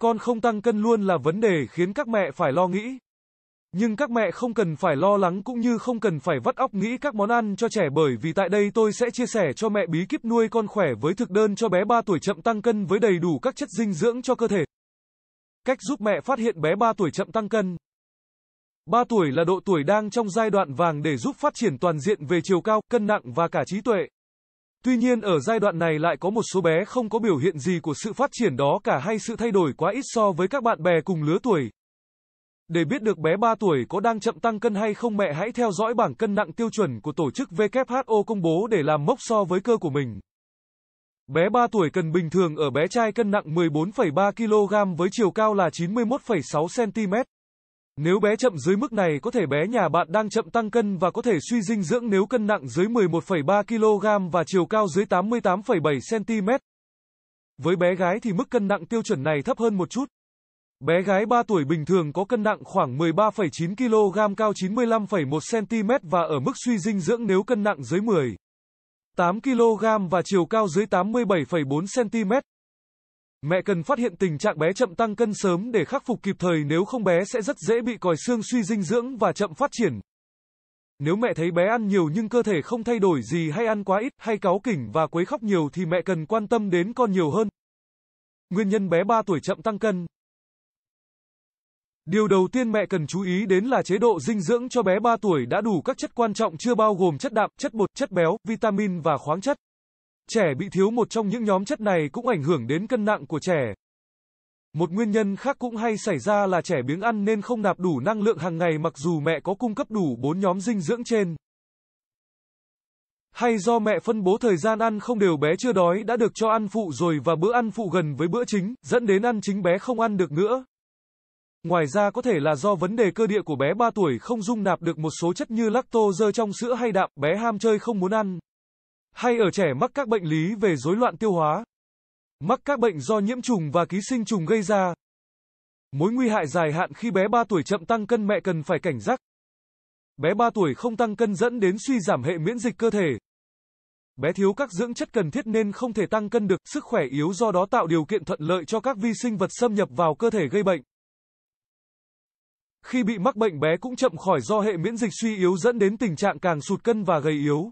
Con không tăng cân luôn là vấn đề khiến các mẹ phải lo nghĩ. Nhưng các mẹ không cần phải lo lắng cũng như không cần phải vắt óc nghĩ các món ăn cho trẻ bởi vì tại đây tôi sẽ chia sẻ cho mẹ bí kíp nuôi con khỏe với thực đơn cho bé 3 tuổi chậm tăng cân với đầy đủ các chất dinh dưỡng cho cơ thể. Cách giúp mẹ phát hiện bé 3 tuổi chậm tăng cân 3 tuổi là độ tuổi đang trong giai đoạn vàng để giúp phát triển toàn diện về chiều cao, cân nặng và cả trí tuệ. Tuy nhiên ở giai đoạn này lại có một số bé không có biểu hiện gì của sự phát triển đó cả hay sự thay đổi quá ít so với các bạn bè cùng lứa tuổi. Để biết được bé 3 tuổi có đang chậm tăng cân hay không mẹ hãy theo dõi bảng cân nặng tiêu chuẩn của tổ chức WHO công bố để làm mốc so với cơ của mình. Bé 3 tuổi cần bình thường ở bé trai cân nặng 14,3 kg với chiều cao là 91,6 cm. Nếu bé chậm dưới mức này có thể bé nhà bạn đang chậm tăng cân và có thể suy dinh dưỡng nếu cân nặng dưới 11,3 kg và chiều cao dưới 88,7 cm. Với bé gái thì mức cân nặng tiêu chuẩn này thấp hơn một chút. Bé gái 3 tuổi bình thường có cân nặng khoảng 13,9 kg cao 95,1 cm và ở mức suy dinh dưỡng nếu cân nặng dưới 10. 8 kg và chiều cao dưới 87,4 cm. Mẹ cần phát hiện tình trạng bé chậm tăng cân sớm để khắc phục kịp thời nếu không bé sẽ rất dễ bị còi xương suy dinh dưỡng và chậm phát triển. Nếu mẹ thấy bé ăn nhiều nhưng cơ thể không thay đổi gì hay ăn quá ít hay cáu kỉnh và quấy khóc nhiều thì mẹ cần quan tâm đến con nhiều hơn. Nguyên nhân bé 3 tuổi chậm tăng cân Điều đầu tiên mẹ cần chú ý đến là chế độ dinh dưỡng cho bé 3 tuổi đã đủ các chất quan trọng chưa bao gồm chất đạm, chất bột, chất béo, vitamin và khoáng chất trẻ bị thiếu một trong những nhóm chất này cũng ảnh hưởng đến cân nặng của trẻ. Một nguyên nhân khác cũng hay xảy ra là trẻ biếng ăn nên không nạp đủ năng lượng hàng ngày mặc dù mẹ có cung cấp đủ 4 nhóm dinh dưỡng trên. Hay do mẹ phân bố thời gian ăn không đều bé chưa đói đã được cho ăn phụ rồi và bữa ăn phụ gần với bữa chính, dẫn đến ăn chính bé không ăn được nữa. Ngoài ra có thể là do vấn đề cơ địa của bé 3 tuổi không dung nạp được một số chất như lactose trong sữa hay đạm, bé ham chơi không muốn ăn hay ở trẻ mắc các bệnh lý về rối loạn tiêu hóa, mắc các bệnh do nhiễm trùng và ký sinh trùng gây ra. Mối nguy hại dài hạn khi bé 3 tuổi chậm tăng cân mẹ cần phải cảnh giác. Bé 3 tuổi không tăng cân dẫn đến suy giảm hệ miễn dịch cơ thể. Bé thiếu các dưỡng chất cần thiết nên không thể tăng cân được, sức khỏe yếu do đó tạo điều kiện thuận lợi cho các vi sinh vật xâm nhập vào cơ thể gây bệnh. Khi bị mắc bệnh bé cũng chậm khỏi do hệ miễn dịch suy yếu dẫn đến tình trạng càng sụt cân và gầy yếu.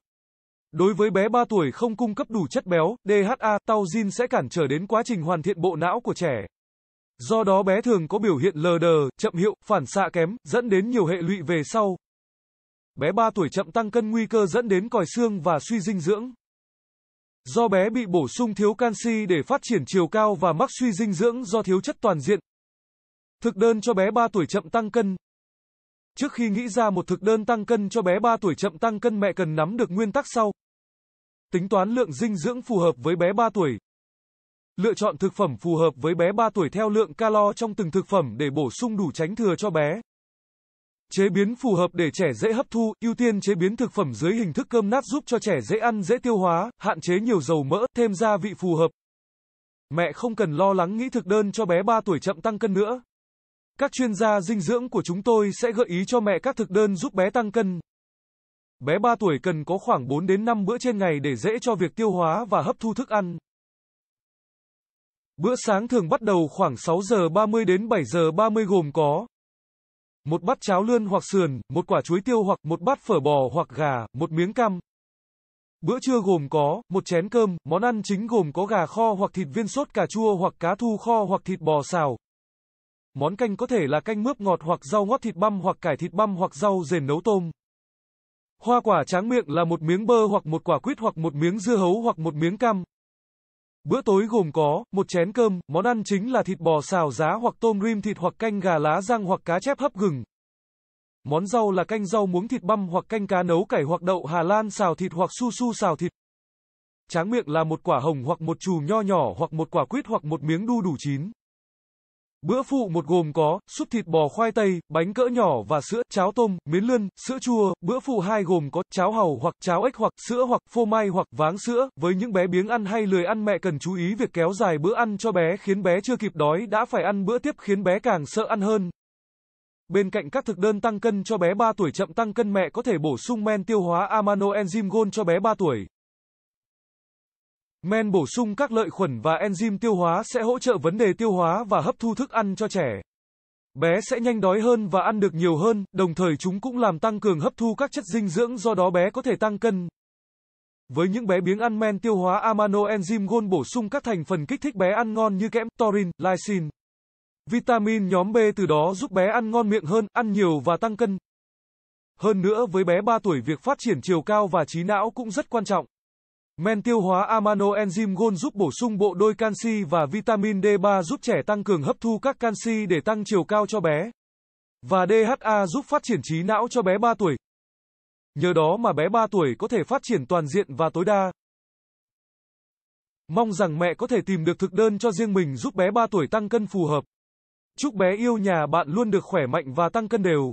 Đối với bé 3 tuổi không cung cấp đủ chất béo, DHA, taurin sẽ cản trở đến quá trình hoàn thiện bộ não của trẻ. Do đó bé thường có biểu hiện lờ đờ, chậm hiệu, phản xạ kém, dẫn đến nhiều hệ lụy về sau. Bé 3 tuổi chậm tăng cân nguy cơ dẫn đến còi xương và suy dinh dưỡng. Do bé bị bổ sung thiếu canxi để phát triển chiều cao và mắc suy dinh dưỡng do thiếu chất toàn diện. Thực đơn cho bé 3 tuổi chậm tăng cân. Trước khi nghĩ ra một thực đơn tăng cân cho bé 3 tuổi chậm tăng cân mẹ cần nắm được nguyên tắc sau. Tính toán lượng dinh dưỡng phù hợp với bé 3 tuổi. Lựa chọn thực phẩm phù hợp với bé 3 tuổi theo lượng calo trong từng thực phẩm để bổ sung đủ tránh thừa cho bé. Chế biến phù hợp để trẻ dễ hấp thu, ưu tiên chế biến thực phẩm dưới hình thức cơm nát giúp cho trẻ dễ ăn dễ tiêu hóa, hạn chế nhiều dầu mỡ, thêm gia vị phù hợp. Mẹ không cần lo lắng nghĩ thực đơn cho bé 3 tuổi chậm tăng cân nữa. Các chuyên gia dinh dưỡng của chúng tôi sẽ gợi ý cho mẹ các thực đơn giúp bé tăng cân. Bé 3 tuổi cần có khoảng 4 đến 5 bữa trên ngày để dễ cho việc tiêu hóa và hấp thu thức ăn. Bữa sáng thường bắt đầu khoảng 6 giờ 30 đến 7 giờ 30 gồm có một bát cháo lươn hoặc sườn, một quả chuối tiêu hoặc một bát phở bò hoặc gà, một miếng cam. Bữa trưa gồm có một chén cơm, món ăn chính gồm có gà kho hoặc thịt viên sốt cà chua hoặc cá thu kho hoặc thịt bò xào. Món canh có thể là canh mướp ngọt hoặc rau ngót thịt băm hoặc cải thịt băm hoặc rau dền nấu tôm. Hoa quả tráng miệng là một miếng bơ hoặc một quả quýt hoặc một miếng dưa hấu hoặc một miếng cam. Bữa tối gồm có một chén cơm, món ăn chính là thịt bò xào giá hoặc tôm rim thịt hoặc canh gà lá rang hoặc cá chép hấp gừng. Món rau là canh rau muống thịt băm hoặc canh cá nấu cải hoặc đậu Hà Lan xào thịt hoặc su su xào thịt. Tráng miệng là một quả hồng hoặc một chùm nho nhỏ hoặc một quả quýt hoặc một miếng đu đủ chín. Bữa phụ một gồm có súp thịt bò khoai tây, bánh cỡ nhỏ và sữa, cháo tôm, miến lươn, sữa chua. Bữa phụ hai gồm có cháo hàu hoặc cháo ếch hoặc sữa hoặc phô mai hoặc váng sữa. Với những bé biếng ăn hay lười ăn mẹ cần chú ý việc kéo dài bữa ăn cho bé khiến bé chưa kịp đói đã phải ăn bữa tiếp khiến bé càng sợ ăn hơn. Bên cạnh các thực đơn tăng cân cho bé 3 tuổi chậm tăng cân mẹ có thể bổ sung men tiêu hóa amino enzyme gold cho bé 3 tuổi. Men bổ sung các lợi khuẩn và enzyme tiêu hóa sẽ hỗ trợ vấn đề tiêu hóa và hấp thu thức ăn cho trẻ. Bé sẽ nhanh đói hơn và ăn được nhiều hơn, đồng thời chúng cũng làm tăng cường hấp thu các chất dinh dưỡng do đó bé có thể tăng cân. Với những bé biếng ăn men tiêu hóa amino enzyme gôn bổ sung các thành phần kích thích bé ăn ngon như kẽm, taurin, lysine. Vitamin nhóm B từ đó giúp bé ăn ngon miệng hơn, ăn nhiều và tăng cân. Hơn nữa với bé 3 tuổi việc phát triển chiều cao và trí não cũng rất quan trọng. Men tiêu hóa amano enzyme Gold giúp bổ sung bộ đôi canxi và vitamin D3 giúp trẻ tăng cường hấp thu các canxi để tăng chiều cao cho bé. Và DHA giúp phát triển trí não cho bé 3 tuổi. Nhờ đó mà bé 3 tuổi có thể phát triển toàn diện và tối đa. Mong rằng mẹ có thể tìm được thực đơn cho riêng mình giúp bé 3 tuổi tăng cân phù hợp. Chúc bé yêu nhà bạn luôn được khỏe mạnh và tăng cân đều.